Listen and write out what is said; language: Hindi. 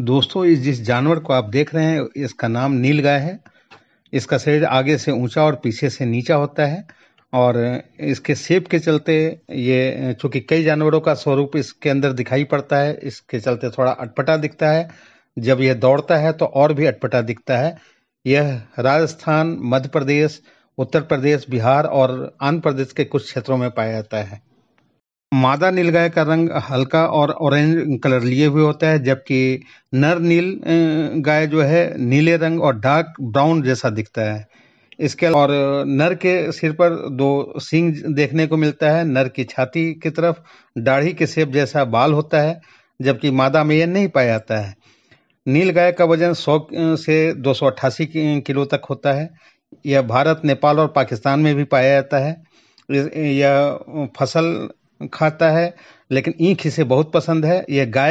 दोस्तों इस जिस जानवर को आप देख रहे हैं इसका नाम नील गाय है इसका शरीर आगे से ऊंचा और पीछे से नीचा होता है और इसके सेप के चलते ये चूँकि कई जानवरों का स्वरूप इसके अंदर दिखाई पड़ता है इसके चलते थोड़ा अटपटा दिखता है जब यह दौड़ता है तो और भी अटपटा दिखता है यह राजस्थान मध्य प्रदेश उत्तर प्रदेश बिहार और आंध्र प्रदेश के कुछ क्षेत्रों में पाया जाता है मादा नीलगाय का रंग हल्का और ऑरेंज कलर लिए हुए होता है जबकि नर नील गाय जो है नीले रंग और डार्क ब्राउन जैसा दिखता है इसके और नर के सिर पर दो सींग देखने को मिलता है नर की छाती की तरफ दाढ़ी के सेप जैसा बाल होता है जबकि मादा में यह नहीं पाया जाता है नील गाय का वजन 100 से दो किलो तक होता है यह भारत नेपाल और पाकिस्तान में भी पाया जाता है यह फसल खाता है लेकिन ईख इसे बहुत पसंद है यह गाय